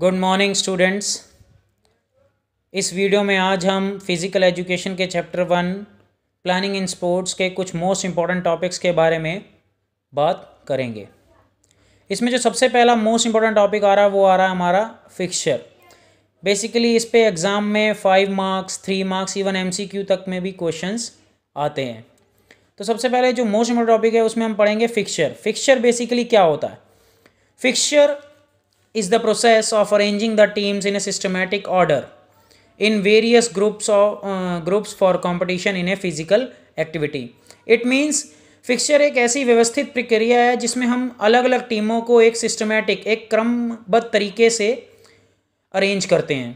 Good morning students इस video में आज हम फिज़िकल एजुकेशन के chapter one planning in sports के कुछ मोस्ट इम्पॉर्टेंट टॉपिक्स के बारे में बात करेंगे इसमें जो सबसे पहला मोस्ट इम्पॉर्टेंट टॉपिक आ रहा है वो आ रहा है हमारा फिक्सचर बेसिकली इस पर एग्ज़ाम में five marks three marks even एम तक में भी क्वेश्चन आते हैं तो सबसे पहले जो मोस्ट इम्पोर्टेंट टॉपिक है उसमें हम पढ़ेंगे फिक्सचर फिक्सचर बेसिकली क्या होता है fixture is the process of arranging the teams in a systematic order in various groups or uh, groups for competition in a physical activity. It means fixture एक ऐसी व्यवस्थित प्रक्रिया है जिसमें हम अलग अलग टीमों को एक सिस्टमैटिक एक क्रमबद्ध तरीके से अरेंज करते हैं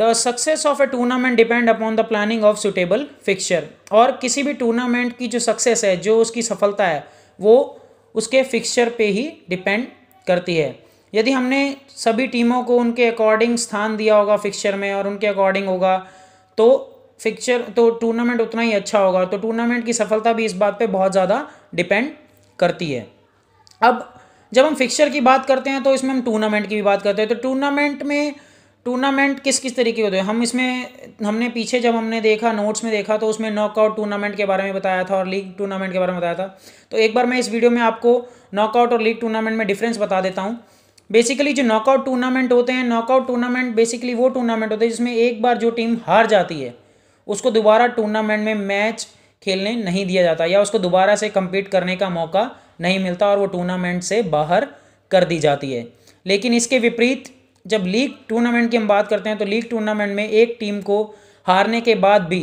the success of a tournament depend upon the planning of suitable fixture और किसी भी टूर्नामेंट की जो सक्सेस है जो उसकी सफलता है वो उसके फिक्सचर पे ही डिपेंड करती है यदि हमने सभी टीमों को उनके अकॉर्डिंग स्थान दिया होगा फिक्चर में और उनके अकॉर्डिंग होगा तो फिक्चर तो टूर्नामेंट उतना ही अच्छा होगा तो टूर्नामेंट की सफलता भी इस बात पे बहुत ज़्यादा डिपेंड करती है अब जब हम फिक्चर की बात करते हैं तो इसमें हम टूर्नामेंट की भी बात करते हैं तो टूर्नामेंट में टूर्नामेंट किस किस तरीके होते हैं हम इसमें हमने पीछे जब हमने देखा नोट्स में देखा तो उसमें नॉकआउट टूर्नामेंट के बारे में बताया था और लीग टूर्नामेंट के बारे में बताया था तो एक बार मैं इस वीडियो में आपको नॉकआउट और लीग टूर्नामेंट में डिफरेंस बता देता हूँ बेसिकली जो नॉकआउट टूर्नामेंट होते हैं नॉकआउट टूर्नामेंट बेसिकली वो टूर्नामेंट होते हैं जिसमें एक बार जो टीम हार जाती है उसको दोबारा टूर्नामेंट में मैच खेलने नहीं दिया जाता या उसको दोबारा से कम्पीट करने का मौका नहीं मिलता और वो टूर्नामेंट से बाहर कर दी जाती है लेकिन इसके विपरीत जब लीग टूर्नामेंट की हम बात करते हैं तो लीग टूर्नामेंट में एक टीम को हारने के बाद भी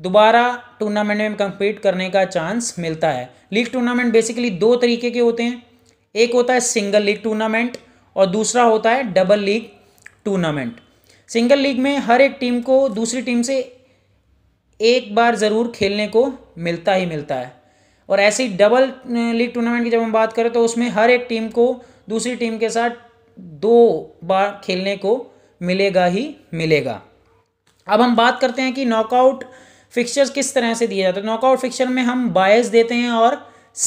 दोबारा टूर्नामेंट में कंपीट करने का चांस मिलता है लीग टूर्नामेंट बेसिकली दो तरीके के होते हैं एक होता है सिंगल लीग टूर्नामेंट और दूसरा होता है double league tournament single league में हर एक टीम को दूसरी टीम से एक बार ज़रूर खेलने को मिलता ही मिलता है और ऐसे ही डबल लीग टूर्नामेंट की जब हम बात करें तो उसमें हर एक टीम को दूसरी टीम के साथ दो बार खेलने को मिलेगा ही मिलेगा अब हम बात करते हैं कि नॉकआउट फिक्सचर्स किस तरह से दिए जाते हैं नॉकआउट फिक्सचर में हम बायस देते हैं और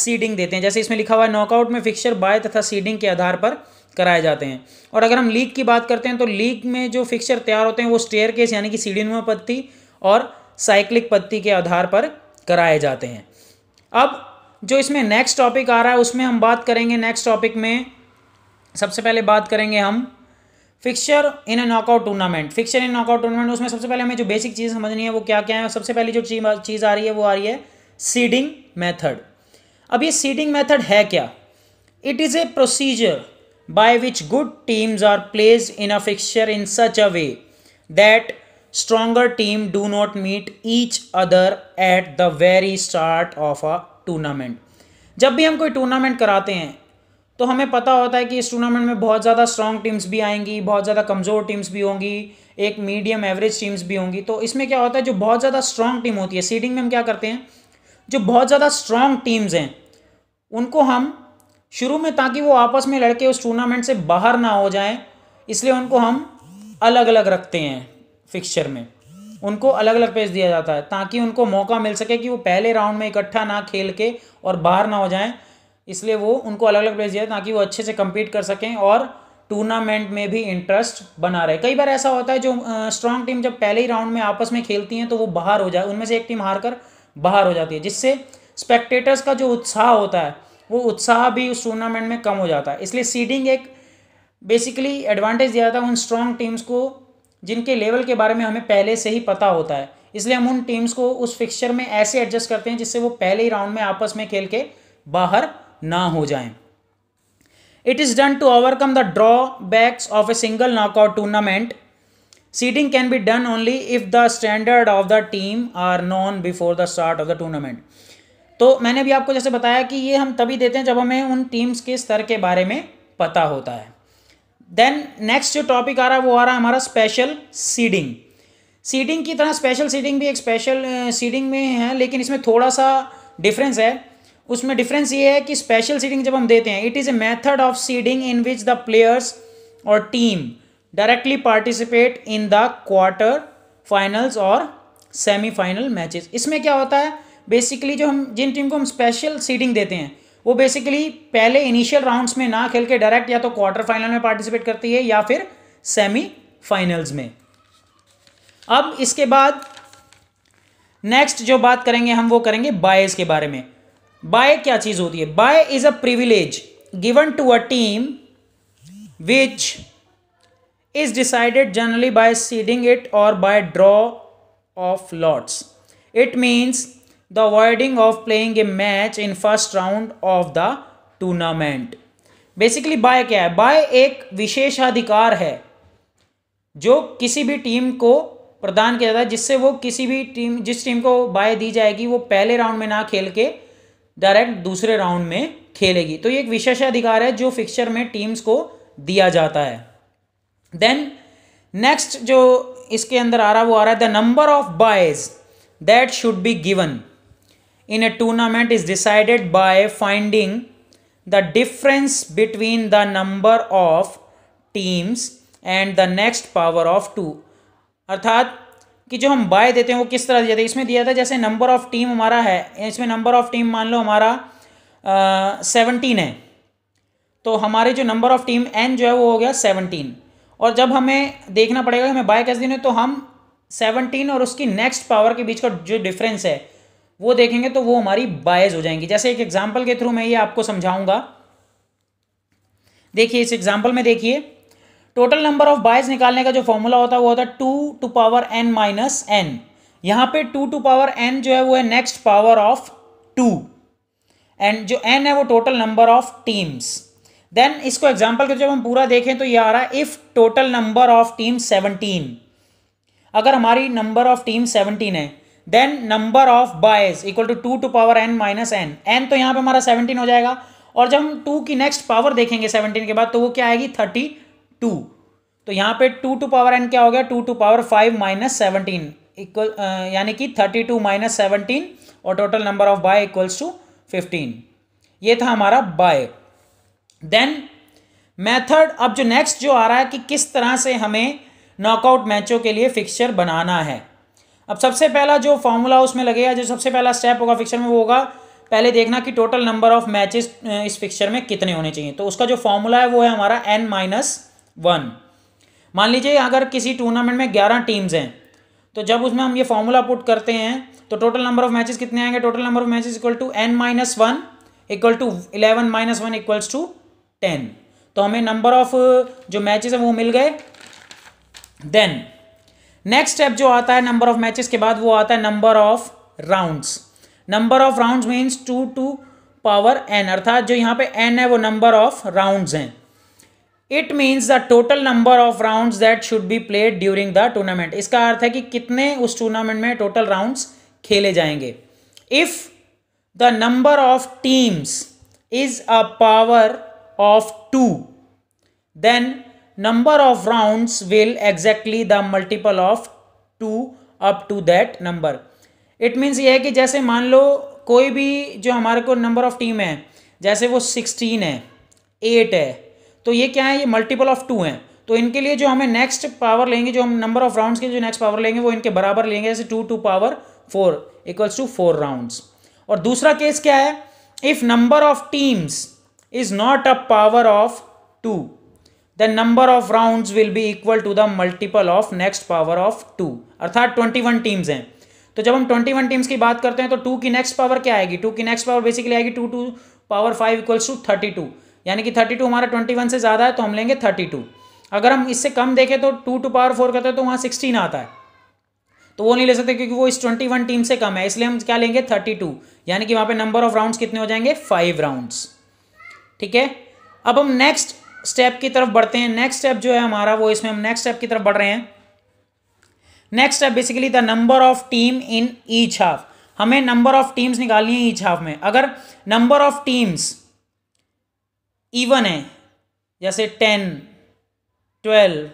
सीडिंग देते हैं जैसे इसमें लिखा हुआ है नॉकआउट में फिक्सचर बाय तथा सीडिंग के आधार पर कराए जाते हैं और अगर हम लीग की बात करते हैं तो लीग में जो फिक्सचर तैयार होते हैं वो स्टेयर केस यानी कि सीढ़ीनुमा पत्ती और साइक्लिक पत्ती के आधार पर कराए जाते हैं अब जो इसमें नेक्स्ट टॉपिक आ रहा है उसमें हम बात करेंगे नेक्स्ट टॉपिक में सबसे पहले बात करेंगे हम fixture in a knockout tournament fixture in knockout tournament उसमें सबसे पहले हमें जो बेसिक चीज़ समझनी है वो क्या क्या है सबसे पहले जो चीज़ आ रही है वो आ रही है सीडिंग मेथड अब ये सीडिंग मेथड है क्या it is a procedure by which good teams are place in a fixture in such a way that stronger team do not meet each other at the very start of a tournament जब भी हम कोई tournament कराते हैं तो हमें पता होता है कि इस टूर्नामेंट में बहुत ज़्यादा स्ट्रॉन्ग टीम्स भी आएंगी बहुत ज़्यादा कमज़ोर टीम्स भी होंगी एक मीडियम एवरेज टीम्स भी होंगी तो इसमें क्या होता है जो बहुत ज़्यादा स्ट्रॉन्ग टीम होती है सीडिंग में हम क्या करते हैं जो बहुत ज़्यादा स्ट्रॉन्ग टीम्स हैं उनको हम शुरू में ताकि वो आपस में लड़के उस टूर्नामेंट से बाहर ना हो जाएँ इसलिए उनको हम अलग अलग रखते हैं फिक्सचर में उनको अलग अलग पेज दिया जाता है ताकि उनको मौका मिल सके कि वो पहले राउंड में इकट्ठा ना खेल के और बाहर ना हो जाएं इसलिए वो उनको अलग अलग प्लेस दिया ताकि वो अच्छे से कम्पीट कर सकें और टूर्नामेंट में भी इंटरेस्ट बना रहे कई बार ऐसा होता है जो स्ट्रांग टीम जब पहले ही राउंड में आपस में खेलती हैं तो वो बाहर हो जाए उनमें से एक टीम हार कर बाहर हो जाती है जिससे स्पेक्टेटर्स का जो उत्साह होता है वो उत्साह भी उस टूर्नामेंट में कम हो जाता है इसलिए सीडिंग एक बेसिकली एडवांटेज दिया जाता है उन स्ट्रांग टीम्स को जिनके लेवल के बारे में हमें पहले से ही पता होता है इसलिए हम उन टीम्स को उस फिक्सचर में ऐसे एडजस्ट करते हैं जिससे वो पहले ही राउंड में आपस में खेल के बाहर ना हो जाएं। It is done to overcome the drawbacks of a single knockout tournament seeding can be done only if the standard of the team are known before the start of the tournament तो मैंने भी आपको जैसे बताया कि ये हम तभी देते हैं जब हमें उन टीम्स के स्तर के बारे में पता होता है देन नेक्स्ट जो टॉपिक आ रहा है वो आ रहा है हमारा स्पेशल सीडिंग सीडिंग की तरह स्पेशल सीडिंग भी एक स्पेशल सीडिंग में है लेकिन इसमें थोड़ा सा डिफरेंस है उसमें डिफरेंस ये है कि स्पेशल सीडिंग जब हम देते हैं it is a method of seeding in which the players और team directly participate in the quarter finals और सेमीफाइनल मैचेस इसमें क्या होता है बेसिकली जो हम जिन टीम को हम स्पेशल सीडिंग देते हैं वो बेसिकली पहले इनिशियल राउंड्स में ना खेल के डायरेक्ट या तो क्वार्टर फाइनल में पार्टिसिपेट करती है या फिर सेमी फाइनल्स में अब इसके बाद नेक्स्ट जो बात करेंगे हम वो करेंगे बायस के बारे में बाय क्या चीज होती है bye is a privilege given to a team which is decided generally by seeding it और by draw of lots it means the avoiding of playing a match in first round of the tournament basically bye क्या है bye एक विशेषाधिकार है जो किसी भी team को प्रदान किया जाता है जिससे वो किसी भी टीम जिस टीम को बाय दी जाएगी वो पहले राउंड में ना खेल के डायरेक्ट दूसरे राउंड में खेलेगी तो ये एक विशेष अधिकार है जो फिक्सचर में टीम्स को दिया जाता है देन नेक्स्ट जो इसके अंदर आ रहा वो आ रहा है the number of byes that should be given in a tournament is decided by finding the difference between the number of teams and the next power of two अर्थात कि जो हम बाय देते हैं वो किस तरह दिया था इसमें दिया था जैसे नंबर ऑफ टीम हमारा है इसमें नंबर ऑफ टीम मान लो हमारा सेवनटीन है तो हमारे जो नंबर ऑफ टीम एन जो है वो हो गया सेवनटीन और जब हमें देखना पड़ेगा कि हमें बाय कैसे देने तो हम सेवनटीन और उसकी नेक्स्ट पावर के बीच का जो डिफरेंस है वो देखेंगे तो वो हमारी बायज हो जाएंगी जैसे एक एग्जाम्पल के थ्रू मैं ये आपको समझाऊंगा देखिए इस एग्जाम्पल में देखिए टोटल नंबर ऑफ बाइज निकालने का जो फॉर्मूला होता है वो होता है two to power n minus n यहाँ पे टू टू पावर एन जो है वो है next power of two and जो एन है वो total number of teams then इसको एग्जाम्पल के जब हम पूरा देखें तो ये आ रहा है if total number of team seventeen अगर हमारी नंबर ऑफ टीम सेवनटीन है then number of byes equal to two to power n minus n n तो यहाँ पे हमारा सेवनटीन हो जाएगा और जब हम टू की नेक्स्ट पावर देखेंगे सेवनटीन के बाद तो वो क्या आएगी थर्टी टू तो यहाँ पे टू टू पावर एन क्या हो गया two to power five minus seventeen equal यानी कि थर्टी टू माइनस सेवनटीन और total number of bye equals to fifteen ये था हमारा बाय देन मेथड अब जो नेक्स्ट जो आ रहा है कि किस तरह से हमें नॉकआउट मैचों के लिए फिक्सचर बनाना है अब सबसे पहला जो फॉर्मूला उसमें लगेगा जो सबसे पहला स्टेप होगा फिक्सचर में वो होगा पहले देखना कि टोटल नंबर ऑफ मैचेस इस फिक्सचर में कितने होने चाहिए तो उसका जो फॉर्मूला है वो है हमारा एन माइनस वन मान लीजिए अगर किसी टूर्नामेंट में ग्यारह टीम्स हैं तो जब उसमें हम ये फॉर्मूला पुट करते हैं तो टोटल नंबर ऑफ मैचेस कितने आएंगे total number of matches equal to n minus one equal to eleven minus one equals to ten तो हमें नंबर ऑफ uh, जो मैचेस हैं वो मिल गए देन नेक्स्ट स्टेप जो आता है नंबर ऑफ मैचेस के बाद वो आता है number of rounds number of rounds means two to power n अर्थात जो यहाँ पे एन है वो नंबर ऑफ राउंड्स हैं it means the total number of round that should be played during the tournament इसका अर्थ है कि कितने उस टूर्नामेंट में टोटल राउंड्स खेले जाएंगे if the number of teams is a power of two then number of rounds will exactly the multiple of two up to that number it means ये है कि जैसे मान लो कोई भी जो हमारे को नंबर ऑफ टीम है जैसे वो सिक्सटीन है एट है तो ये क्या है ये मल्टीपल ऑफ टू हैं तो इनके लिए जो हमें नेक्स्ट पावर लेंगे जो हम नंबर ऑफ राउंड्स के जो नेक्स्ट पावर लेंगे वो इनके बराबर लेंगे जैसे two to power four equals to four rounds और दूसरा केस क्या है if number of teams is not a power of two the number of rounds will be equal to the multiple of next power of two अर्थात twenty one teams हैं तो जब हम twenty one teams की बात करते हैं तो टू की नेक्स्ट पावर क्या आएगी टू की नेक्स्ट पावर बेसिकली आएगी two to power five equals to thirty two यानी कि थर्टी टू हमारा ट्वेंटी वन से ज़्यादा है तो हम लेंगे थर्टी टू अगर हम इससे कम देखें तो टू टू पावर फोर करते हैं तो वहाँ सिक्सटीन आता है तो वो नहीं ले सकते क्योंकि वो इस ट्वेंटी वन टीम से कम है इसलिए हम क्या लेंगे थर्टी टू यानी कि वहाँ पे नंबर ऑफ राउंड्स कितने हो जाएंगे फाइव राउंड्स ठीक है अब हम नेक्स्ट स्टेप की तरफ बढ़ते हैं नेक्स्ट स्टेप जो है हमारा वो इसमें हम नेक्स्ट स्टेप की तरफ बढ़ रहे हैं next step basically the number of team in each half हमें नंबर ऑफ टीम्स निकालनी है ईच हाफ में अगर नंबर ऑफ टीम्स इवन है जैसे टेन ट्वेल्व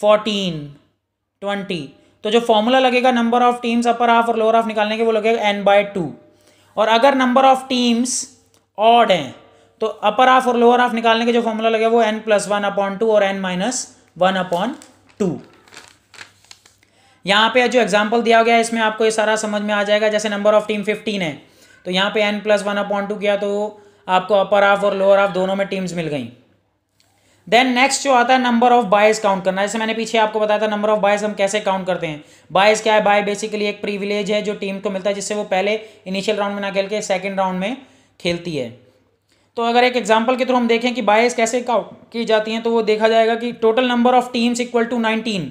फोर्टीन ट्वेंटी तो जो फॉर्मूला लगेगा number of teams upper half और लोअर हाफ निकालने के वो लगेगा एन बाय टू और अगर नंबर ऑफ टीम्स ऑड हैं तो अपर हाफ और लोअर हाफ निकालने के जो फॉर्मूला लगेगा वो n plus one upon two और n minus one upon two यहाँ पे जो एग्जाम्पल दिया गया है इसमें आपको ये सारा समझ में आ जाएगा जैसे नंबर ऑफ टीम फिफ्टीन है तो यहाँ पे n plus one upon two किया तो आपको अपर हाफ और लोअर हाफ दोनों में टीम्स मिल गई देन नेक्स्ट जो आता है नंबर ऑफ बायस काउंट करना जैसे मैंने पीछे आपको बताया था नंबर ऑफ बायस हम कैसे काउंट करते हैं बायस क्या है बाय बेसिकली एक प्रिविलेज है जो टीम को मिलता है जिससे वो पहले इनिशियल राउंड में ना खेल के सेकेंड राउंड में खेलती है तो अगर एक एग्जाम्पल के थ्रू हम देखें कि बायस कैसे की जाती हैं तो वो देखा जाएगा कि total number of teams equal to nineteen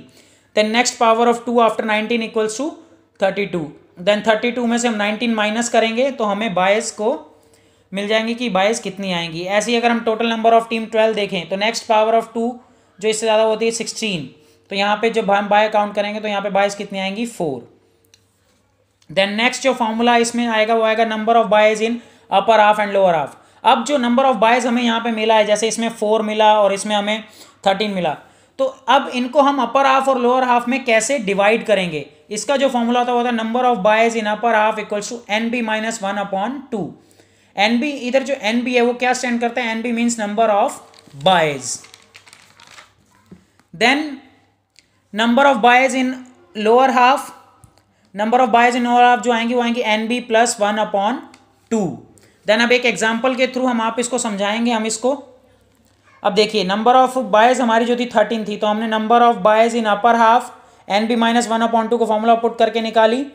then next power of two after nineteen equals to thirty two then thirty two में से हम नाइनटीन माइनस करेंगे तो हमें बायस को मिल जाएंगी कि बाइस कितनी आएंगी ऐसे ही अगर हम total number of team twelve देखें तो नेक्स्ट पावर ऑफ टू जो इससे ज़्यादा होती है सिक्सटीन तो यहाँ पे जब हम बाय काउंट करेंगे तो यहाँ पे बाइस कितनी आएंगी फोर देन नेक्स्ट जो फॉर्मूला इसमें आएगा वो आएगा number of byes in upper half and lower half अब जो नंबर ऑफ बाइज हमें यहाँ पे मिला है जैसे इसमें फोर मिला और इसमें हमें थर्टीन मिला तो अब इनको हम अपर हाफ और लोअर हाफ में कैसे डिवाइड करेंगे इसका जो फॉर्मूला होता है number of byes in upper half equals to n B minus one upon two n b इधर जो एन बी है वो क्या स्टैंड करता है N B means number of byes then number of byes in lower half number of byes in lower half जो आएंगे वो आएंगे N B plus one upon two then अब एक एग्जाम्पल के थ्रू हम आप इसको समझाएंगे हम इसको अब देखिए नंबर ऑफ बायज हमारी जो थी थर्टीन थी तो हमने number of byes in upper half N B minus one upon two को फॉर्मूला पुट करके निकाली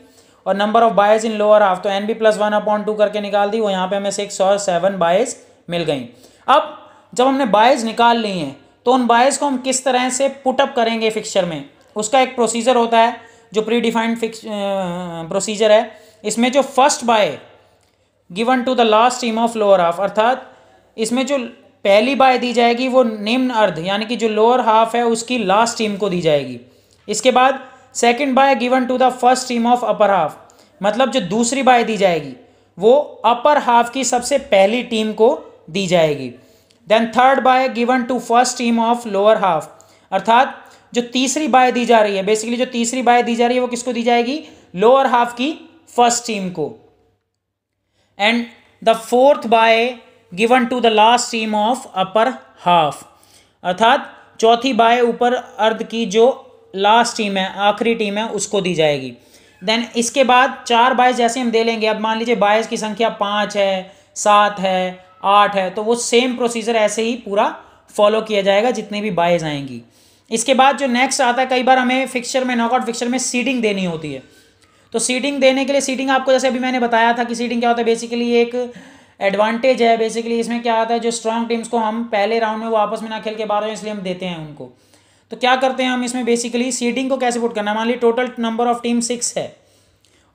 और number of byes in lower half तो N B plus one upon two करके निकाल दी वो यहाँ पे हमें सिक्स और सेवन बायस मिल गई अब जब हमने बायस निकाल ली हैं तो उन बायस को हम किस तरह से पुटअप करेंगे फिक्सचर में उसका एक प्रोसीजर होता है जो प्री डिफाइंड फिक्स प्रोसीजर है इसमें जो first bye given to the last team of lower half अर्थात इसमें जो पहली बाय दी जाएगी वो निम्न अर्ध यानी कि जो लोअर हाफ है उसकी लास्ट टीम को दी जाएगी इसके बाद second bye given to the first team of upper half मतलब जो दूसरी बाय दी जाएगी वो अपर हाफ की सबसे पहली टीम को दी जाएगी then third bye given to first team of lower half अर्थात जो तीसरी बाय दी जा रही है बेसिकली जो तीसरी बाय दी जा रही है वो किसको दी जाएगी लोअर हाफ की फर्स्ट टीम को and the fourth bye given to the last team of upper half अर्थात चौथी बाय ऊपर अर्ध की जो लास्ट टीम है आखिरी टीम है उसको दी जाएगी देन इसके बाद चार बायस जैसे हम दे लेंगे अब मान लीजिए बायस की संख्या पाँच है सात है आठ है तो वो सेम प्रोसीजर ऐसे ही पूरा फॉलो किया जाएगा जितनी भी बायस आएंगी इसके बाद जो नेक्स्ट आता है कई बार हमें फिक्सचर में नॉकआउट फिक्सचर में सीडिंग देनी होती है तो सीडिंग देने के लिए सीडिंग आपको जैसे अभी मैंने बताया था कि सीडिंग क्या होता है बेसिकली एक एडवांटेज है बेसिकली इसमें क्या आता है जो स्ट्रॉन्ग टीम्स को हम पहले राउंड में वो आपस में ना खेल के बारह इसलिए हम देते हैं उनको तो क्या करते हैं हम इसमें बेसिकली सीडिंग को कैसे पुट करना है मान ली total number of team six है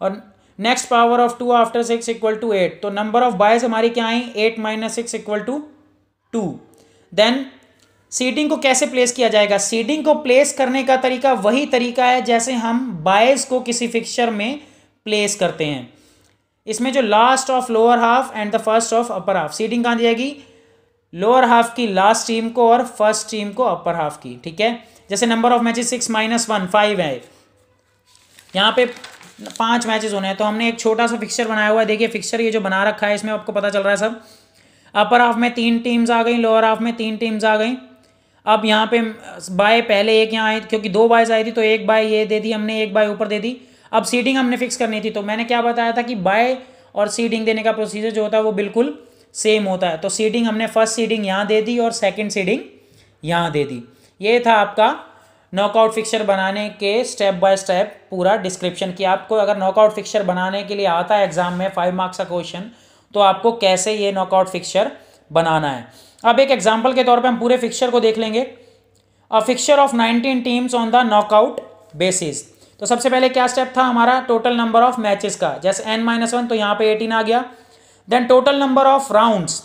और next power of two after six equal to eight तो नंबर ऑफ बायस हमारी क्या आई eight minus six equal to two then seeding को कैसे प्लेस किया जाएगा सीडिंग को प्लेस करने का तरीका वही तरीका है जैसे हम बायस को किसी फिक्सचर में प्लेस करते हैं इसमें जो last of lower half and the first of upper half seeding कहाँ दी जाएगी लोअर हाफ की लास्ट टीम को और फर्स्ट टीम को अपर हाफ की ठीक है जैसे number of matches six minus one five है यहाँ पे पांच मैचेस होने हैं तो हमने एक छोटा सा फिक्सर बनाया हुआ है देखिए फिक्सर ये जो बना रखा है इसमें आपको पता चल रहा है सब अपर हाफ में तीन टीम्स आ गई लोअर हाफ में तीन टीम्स आ गई अब यहाँ पे बाय पहले एक यहाँ आई क्योंकि दो बायस आई थी तो एक बाय ये दे दी हमने एक बाय ऊपर दे दी अब सीडिंग हमने फिक्स करनी थी तो मैंने क्या बताया था कि बाय और सीडिंग देने का प्रोसीजर जो होता है वो बिल्कुल सेम होता है तो सीडिंग हमने फर्स्ट सीडिंग यहाँ दे दी और सेकेंड सीडिंग यहाँ दे दी ये था आपका नॉकआउट फिक्सर बनाने के स्टेप बाय स्टेप पूरा डिस्क्रिप्शन कि आपको अगर नॉकआउट फिक्सर बनाने के लिए आता है एग्जाम में फाइव मार्क्स का क्वेश्चन तो आपको कैसे ये नॉकआउट फिक्सर बनाना है अब एक एग्जाम्पल के तौर पर हम पूरे फिक्सर को देख लेंगे a fixture of nineteen teams on the knockout basis तो सबसे पहले क्या स्टेप था हमारा टोटल नंबर ऑफ मैचेस का जैसे एन माइनस वन तो यहाँ पे एटीन आ गया then total number of rounds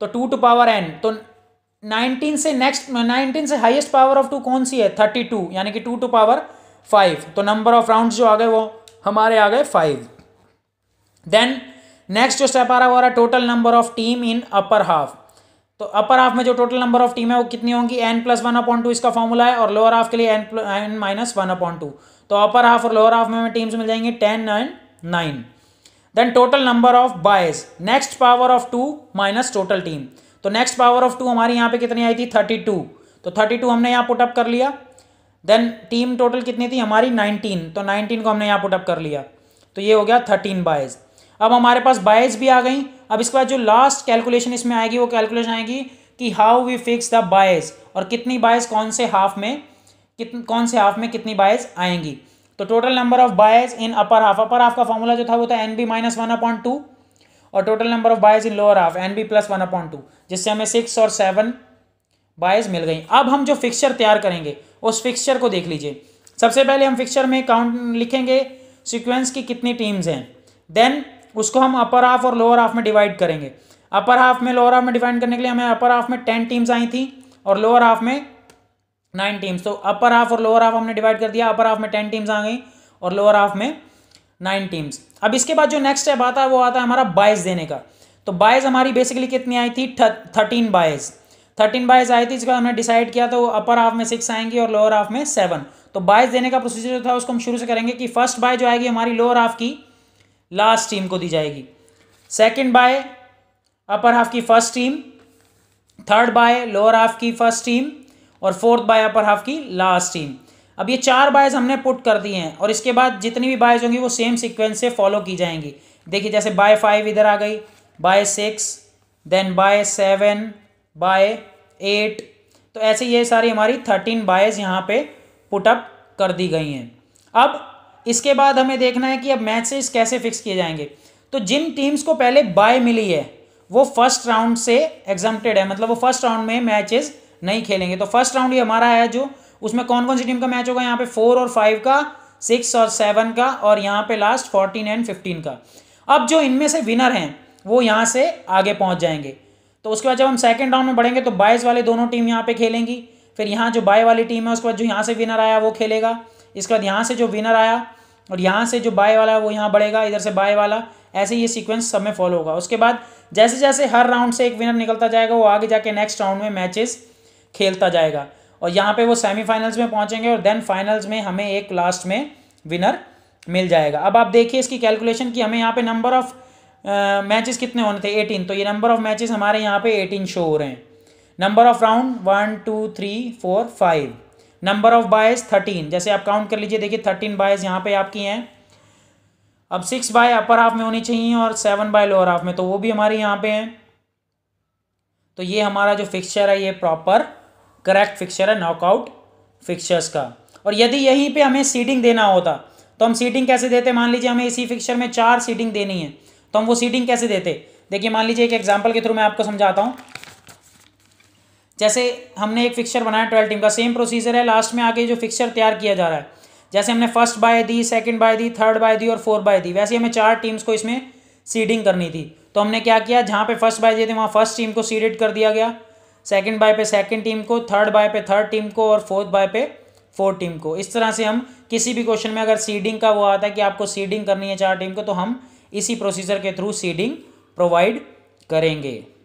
तो टू टू पावर एन तो 19 से नेक्स्ट 19 से हाईएस्ट पावर ऑफ टू कौन सी है 32 यानी कि टू टू पावर फाइव तो नंबर ऑफ राउंड जो आ गए वो हमारे आ गए फाइव देन नेक्स्ट जो स्टेप आ रहा है वो रहा total number of team in upper half तो अपर हाफ में जो टोटल नंबर ऑफ टीम है वो कितनी होंगी N plus one upon two इसका फॉर्मूला है और लोअर हाफ के लिए N N minus one upon two तो अपर हाफ और लोअर हाफ में हमें टीम्स मिल जाएंगे ten and nine then total number of byes next power of two minus total team तो नेक्स्ट पावर ऑफ टू हमारी यहाँ पे कितनी आई थी थर्टी टू तो थर्टी टू हमने यहाँ पुटअप कर लिया देन टीम टोटल कितनी थी हमारी नाइनटीन तो नाइनटीन को हमने यहाँ पुटअप कर लिया तो ये हो गया थर्टीन बायस अब हमारे पास बायस भी आ गई अब इसके बाद जो लास्ट कैलकुलेशन इसमें आएगी वो कैलकुलेशन आएगी कि how we fix the byes और कितनी बायस कौन से हाफ में कितन कौन से हाफ में कितनी बायस आएंगी तो total number of byes in upper half upper half का फॉर्मूला जो था वो था N B minus one upon two और total number of byes in lower half N B plus one upon two जिससे हमें सिक्स और सेवन बायस मिल गई अब हम जो फिक्सचर तैयार करेंगे उस फिक्सचर को देख लीजिए सबसे पहले हम फिक्सचर में काउंट लिखेंगे सिक्वेंस की कितनी टीम्स हैं देन उसको हम अपर हाफ और लोअर हाफ में डिवाइड करेंगे अपर हाफ में लोअर हाफ में डिवाइड करने के लिए हमें अपर हाफ में टेन टीम्स आई थी और लोअर हाफ में नाइन टीम्स तो अपर हाफ और लोअर हाफ हमने डिवाइड कर दिया अपर हाफ में टेन टीम्स आ गई और लोअर हाफ में नाइन टीम्स अब इसके बाद जो नेक्स्ट स्टेप आता है वो आता है हमारा बाइस देने का तो बाइस हमारी बेसिकली कितनी आई थी थर्टीन बाइस थर्टीन बाइस आई थी बाद हमने डिसाइड किया तो अपर हाफ में सिक्स आएंगी और लोअर हाफ में सेवन तो बाइस देने का प्रोसीजर जो था उसको हम शुरू से करेंगे कि फर्स्ट बाय जो आएगी हमारी लोअर हाफ की लास्ट टीम को दी जाएगी सेकेंड बाय अपर हाफ की first team third bye lower half की फर्स्ट टीम और फोर्थ बाय अपर हाफ की लास्ट टीम अब ये चार बायस हमने पुट कर दिए हैं और इसके बाद जितनी भी बायस होंगी वो सेम सिक्वेंस से फॉलो की जाएंगी देखिए जैसे बाय फाइव इधर आ गई bye six then bye seven bye eight तो ऐसे ये सारी हमारी थर्टीन बायस यहाँ पे पुटअप कर दी गई हैं अब इसके बाद हमें देखना है कि अब मैचेस कैसे फिक्स किए जाएंगे तो जिन टीम्स को पहले बाय मिली है वो फर्स्ट राउंड से एग्जाम्प्टेड है मतलब वो फर्स्ट राउंड में मैचेस नहीं खेलेंगे तो फर्स्ट राउंड ये हमारा है जो उसमें कौन कौन सी टीम का मैच होगा यहाँ पे फोर और फाइव का सिक्स और सेवन का और यहाँ पे लास्ट फोर्टीन एंड फिफ्टीन का अब जो इनमें से विनर हैं वो यहाँ से आगे पहुँच जाएंगे तो उसके बाद जब हम सेकेंड राउंड में बढ़ेंगे तो बाईस वाले दोनों टीम यहाँ पर खेलेंगी फिर यहाँ जो बाय वाली टीम है उसके बाद जो यहाँ से विनर आया वो खेलेगा इसके बाद यहाँ से जो विनर आया और यहाँ से जो बाय वाला है वो यहाँ बढ़ेगा इधर से बाय वाला ऐसे ये सीक्वेंस सब में फॉलो होगा उसके बाद जैसे जैसे हर राउंड से एक विनर निकलता जाएगा वो आगे जाके नेक्स्ट राउंड में मैचेस खेलता जाएगा और यहाँ पे वो सेमीफाइनल्स में पहुँचेंगे और देन फाइनल्स में हमें एक लास्ट में विनर मिल जाएगा अब आप देखिए इसकी कैलकुलेशन की हमें यहाँ पे नंबर ऑफ़ मैचेस कितने होने थे एटीन तो ये नंबर ऑफ मैचेस हमारे यहाँ पे एटीन शो हो रहे हैं number of round one two three four five number of byes thirteen जैसे आप काउंट कर लीजिए देखिए थर्टीन बायस यहाँ पे आपकी हैं अब सिक्स बाय अपर हाफ में होनी चाहिए और सेवन बाय लोअर हाफ में तो वो भी हमारे यहाँ पे हैं तो ये हमारा जो फिक्सचर है ये प्रॉपर करेक्ट फिक्सर है नॉकआउट फिक्सर्स का और यदि यहीं पे हमें सीटिंग देना होता तो हम सीटिंग कैसे देते मान लीजिए हमें इसी फिक्सर में चार सीटिंग देनी है तो हम वो सीटिंग कैसे देते देखिए मान लीजिए एक एग्जाम्पल के थ्रू मैं आपको समझाता हूँ जैसे हमने एक फिक्सर बनाया ट्वेल्थ टीम का सेम प्रोसीजर है लास्ट में आके जो फिक्सर तैयार किया जा रहा है जैसे हमने फर्स्ट बाय दी सेकंड बाय दी थर्ड बाय दी और फोर्थ बाय दी वैसे हमें चार टीम्स को इसमें सीडिंग करनी थी तो हमने क्या किया जहाँ पे फर्स्ट बाय दिए थे वहाँ फर्स्ट टीम को सीडेड कर दिया गया सेकेंड बाय पे सेकेंड टीम को थर्ड बाय पे थर्ड टीम को और फोर्थ बाय पे फोर्थ टीम को इस तरह से हम किसी भी क्वेश्चन में अगर सीडिंग का वो आता है कि आपको सीडिंग करनी है चार टीम को तो हम इसी प्रोसीजर के थ्रू सीडिंग प्रोवाइड करेंगे